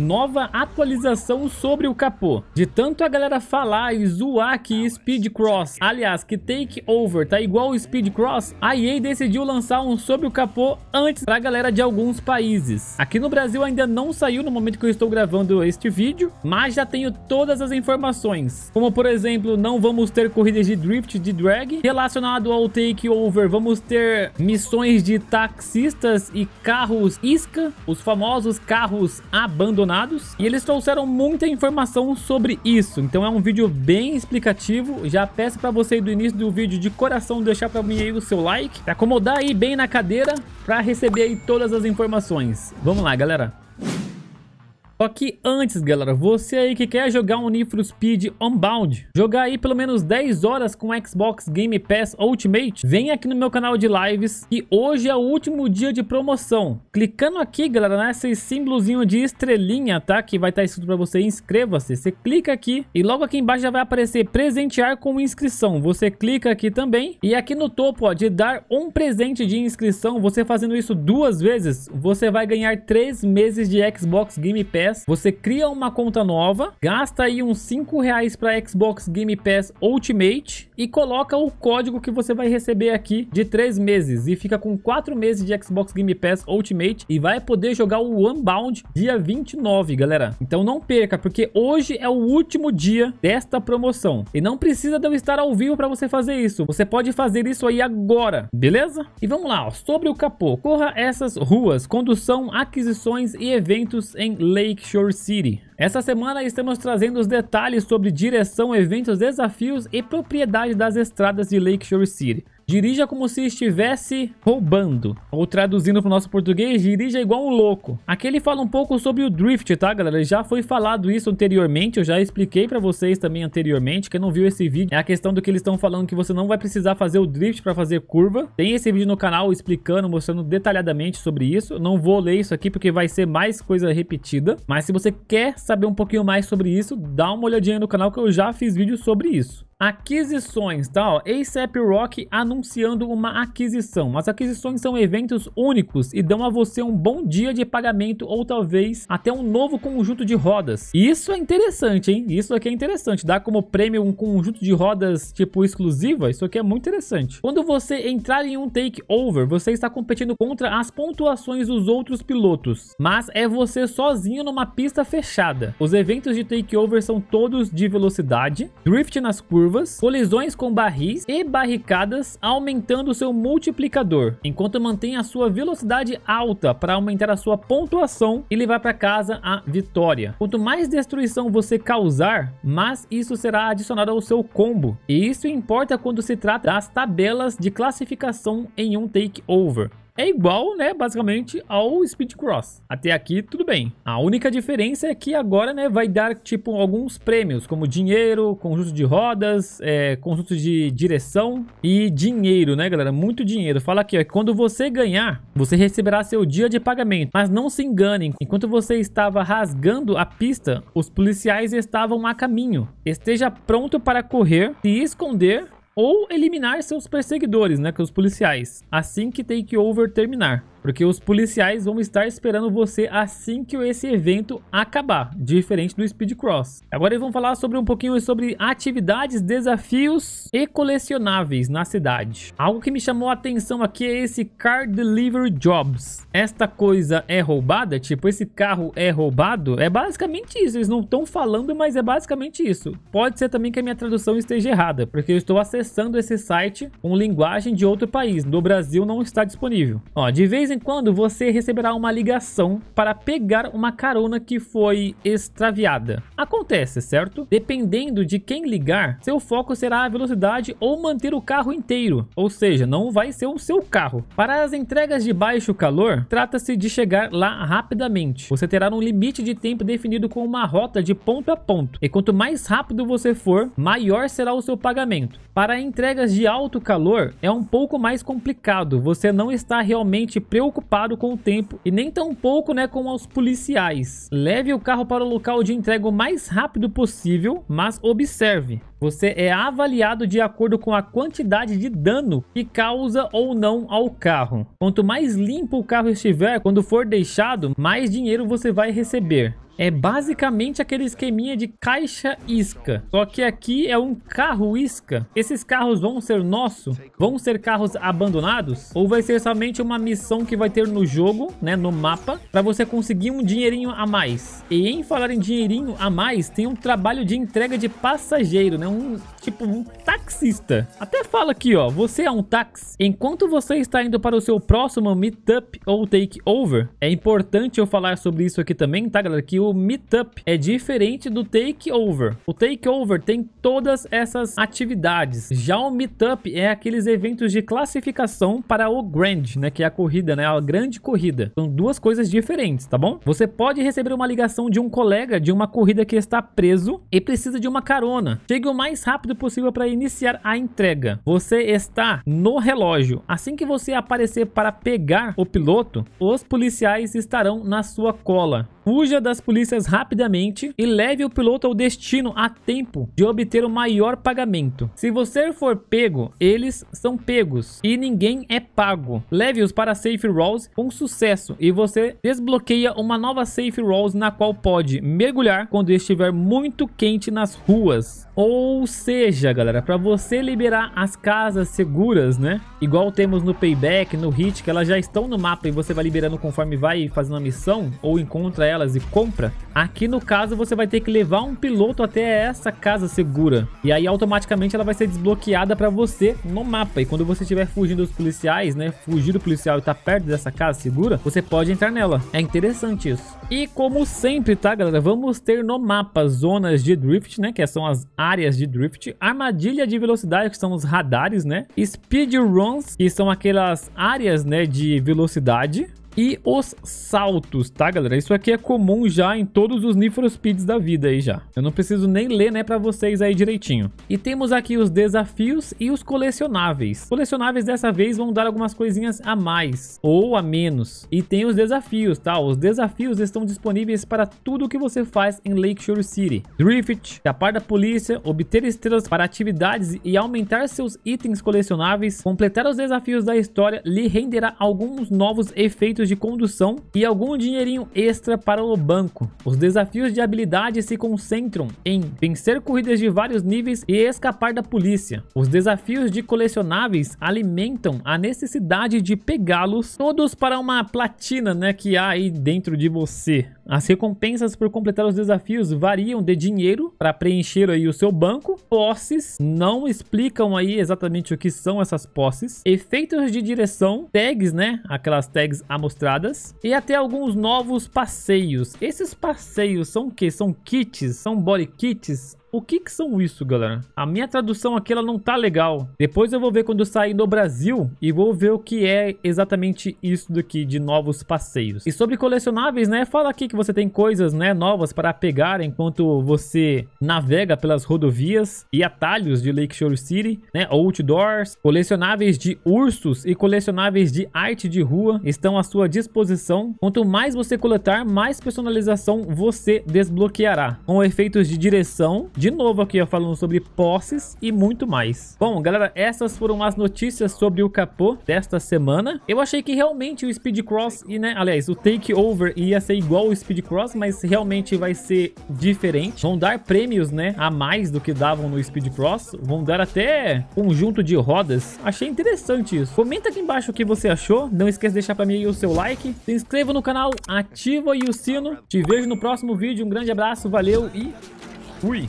nova atualização sobre o capô. De tanto a galera falar e zoar que Speed Cross, aliás, que Take Over tá igual o Speed Cross, a EA decidiu lançar um sobre o capô antes pra galera de alguns países. Aqui no Brasil ainda não saiu no momento que eu estou gravando este vídeo, mas já tenho todas as informações. Como por exemplo, não vamos ter corridas de drift de drag. Relacionado ao Takeover, vamos ter missões de taxistas e carros isca, os famosos carros abandonados mencionados e eles trouxeram muita informação sobre isso, então é um vídeo bem explicativo, já peço para você do início do vídeo de coração deixar para mim aí o seu like, acomodar aí bem na cadeira para receber aí todas as informações. Vamos lá galera! Só que antes, galera, você aí que quer jogar um Need for Speed Unbound, jogar aí pelo menos 10 horas com Xbox Game Pass Ultimate, vem aqui no meu canal de lives e hoje é o último dia de promoção. Clicando aqui, galera, nesse símbolozinho de estrelinha, tá? Que vai estar tá escrito para você, inscreva-se. Você clica aqui e logo aqui embaixo já vai aparecer presentear com inscrição. Você clica aqui também e aqui no topo, ó, de dar um presente de inscrição, você fazendo isso duas vezes, você vai ganhar 3 meses de Xbox Game Pass Pass, você cria uma conta nova, gasta aí uns 5 reais para Xbox Game Pass Ultimate e coloca o código que você vai receber aqui de 3 meses e fica com 4 meses de Xbox Game Pass Ultimate e vai poder jogar o Unbound dia 29, galera. Então não perca, porque hoje é o último dia desta promoção e não precisa de eu estar ao vivo para você fazer isso. Você pode fazer isso aí agora, beleza? E vamos lá, ó, sobre o capô. Corra essas ruas, condução, aquisições e eventos em Lake Lakeshore City. Essa semana estamos trazendo os detalhes sobre direção, eventos, desafios e propriedade das estradas de Lakeshore City. Dirija como se estivesse roubando. Ou traduzindo para o nosso português, dirija igual um louco. Aqui ele fala um pouco sobre o drift, tá, galera? Já foi falado isso anteriormente, eu já expliquei para vocês também anteriormente. Quem não viu esse vídeo, é a questão do que eles estão falando que você não vai precisar fazer o drift para fazer curva. Tem esse vídeo no canal explicando, mostrando detalhadamente sobre isso. Não vou ler isso aqui porque vai ser mais coisa repetida. Mas se você quer saber um pouquinho mais sobre isso, dá uma olhadinha no canal que eu já fiz vídeo sobre isso. Aquisições, tá? Ó, ASAP Rock anunciando uma aquisição. As aquisições são eventos únicos e dão a você um bom dia de pagamento ou talvez até um novo conjunto de rodas. Isso é interessante, hein? Isso aqui é interessante. Dá como prêmio um conjunto de rodas tipo exclusiva. Isso aqui é muito interessante. Quando você entrar em um takeover, você está competindo contra as pontuações dos outros pilotos, mas é você sozinho numa pista fechada. Os eventos de takeover são todos de velocidade, drift nas curvas curvas, colisões com barris e barricadas, aumentando seu multiplicador, enquanto mantém a sua velocidade alta para aumentar a sua pontuação e levar para casa a vitória. Quanto mais destruição você causar, mas isso será adicionado ao seu combo. E isso importa quando se trata das tabelas de classificação em um takeover é igual, né, basicamente, ao Speed Cross. Até aqui, tudo bem. A única diferença é que agora, né, vai dar, tipo, alguns prêmios, como dinheiro, conjunto de rodas, é, conjunto de direção e dinheiro, né, galera? Muito dinheiro. Fala aqui, ó, quando você ganhar, você receberá seu dia de pagamento. Mas não se enganem, enquanto você estava rasgando a pista, os policiais estavam a caminho. Esteja pronto para correr, se esconder ou eliminar seus perseguidores, né, que é os policiais, assim que Takeover terminar. Porque os policiais vão estar esperando você assim que esse evento acabar, diferente do Speed Cross. Agora eles vão falar sobre um pouquinho sobre atividades, desafios e colecionáveis na cidade. Algo que me chamou a atenção aqui é esse Car Delivery Jobs. Esta coisa é roubada? Tipo, esse carro é roubado? É basicamente isso, eles não estão falando, mas é basicamente isso. Pode ser também que a minha tradução esteja errada, porque eu estou acessando esse site com linguagem de outro país. No Brasil não está disponível. Ó, de vez vez em quando você receberá uma ligação para pegar uma carona que foi extraviada. Acontece, certo? Dependendo de quem ligar, seu foco será a velocidade ou manter o carro inteiro, ou seja, não vai ser o seu carro. Para as entregas de baixo calor, trata-se de chegar lá rapidamente. Você terá um limite de tempo definido com uma rota de ponto a ponto, e quanto mais rápido você for, maior será o seu pagamento. Para entregas de alto calor, é um pouco mais complicado, você não está realmente preocupado preocupado com o tempo e nem tampouco né, com os policiais. Leve o carro para o local de entrega o mais rápido possível, mas observe. Você é avaliado de acordo com a quantidade de dano que causa ou não ao carro. Quanto mais limpo o carro estiver quando for deixado, mais dinheiro você vai receber. É basicamente aquele esqueminha de caixa isca. Só que aqui é um carro isca. Esses carros vão ser nosso? Vão ser carros abandonados? Ou vai ser somente uma missão que vai ter no jogo, né, no mapa, para você conseguir um dinheirinho a mais? E em falar em dinheirinho a mais, tem um trabalho de entrega de passageiro, né? Um tipo um taxista. Até fala aqui, ó, você é um táxi. Enquanto você está indo para o seu próximo meetup ou takeover, é importante eu falar sobre isso aqui também, tá, galera? Que o Meetup é diferente do Takeover. O Takeover tem todas essas atividades. Já o Meetup é aqueles eventos de classificação para o Grand, né? Que é a corrida, né? A grande corrida. São duas coisas diferentes, tá bom? Você pode receber uma ligação de um colega de uma corrida que está preso e precisa de uma carona. Chegue o mais rápido possível para iniciar a entrega. Você está no relógio. Assim que você aparecer para pegar o piloto, os policiais estarão na sua cola. Fuja das polícias rapidamente e leve o piloto ao destino a tempo de obter o maior pagamento. Se você for pego, eles são pegos e ninguém é pago. Leve-os para Safe Rolls com sucesso e você desbloqueia uma nova Safe Rolls na qual pode mergulhar quando estiver muito quente nas ruas. Ou seja, galera, para você liberar as casas seguras, né? Igual temos no Payback, no Hit, que elas já estão no mapa e você vai liberando conforme vai fazendo a missão ou encontra elas e compra compra. Aqui no caso você vai ter que levar um piloto até essa casa segura. E aí automaticamente ela vai ser desbloqueada para você no mapa. E quando você estiver fugindo dos policiais, né, fugir do policial e tá perto dessa casa segura, você pode entrar nela. É interessante isso. E como sempre, tá galera, vamos ter no mapa zonas de drift, né, que são as áreas de drift, armadilha de velocidade, que são os radares, né, speed runs, que são aquelas áreas, né, de velocidade, e os saltos, tá, galera? Isso aqui é comum já em todos os Nifrospeeds da vida aí já. Eu não preciso nem ler, né, pra vocês aí direitinho. E temos aqui os desafios e os colecionáveis. Colecionáveis dessa vez vão dar algumas coisinhas a mais ou a menos. E tem os desafios, tá? Os desafios estão disponíveis para tudo que você faz em Lakeshore City. Drift, escapar da polícia, obter estrelas para atividades e aumentar seus itens colecionáveis, completar os desafios da história lhe renderá alguns novos efeitos de condução e algum dinheirinho extra para o banco. Os desafios de habilidade se concentram em vencer corridas de vários níveis e escapar da polícia. Os desafios de colecionáveis alimentam a necessidade de pegá-los todos para uma platina né, que há aí dentro de você. As recompensas por completar os desafios variam de dinheiro para preencher aí o seu banco, posses, não explicam aí exatamente o que são essas posses, efeitos de direção, tags, né, aquelas tags amostradas, e até alguns novos passeios. Esses passeios são o que? São kits, são body kits, o que que são isso, galera? A minha tradução aqui, ela não tá legal. Depois eu vou ver quando eu sair no Brasil e vou ver o que é exatamente isso daqui de novos passeios. E sobre colecionáveis, né? Fala aqui que você tem coisas, né, novas para pegar enquanto você navega pelas rodovias e atalhos de Lakeshore City, né? Outdoors, colecionáveis de ursos e colecionáveis de arte de rua estão à sua disposição. Quanto mais você coletar, mais personalização você desbloqueará. Com efeitos de direção, de novo aqui ó, falando sobre posses e muito mais. Bom, galera, essas foram as notícias sobre o capô desta semana. Eu achei que realmente o Speed Cross e, né, aliás, o Takeover ia ser igual o Speed Cross, mas realmente vai ser diferente. Vão dar prêmios, né, a mais do que davam no Speed Cross. Vão dar até conjunto de rodas. Achei interessante isso. Comenta aqui embaixo o que você achou. Não esqueça de deixar pra mim o seu like. Se inscreva no canal, ativa o sino. Te vejo no próximo vídeo. Um grande abraço, valeu e fui!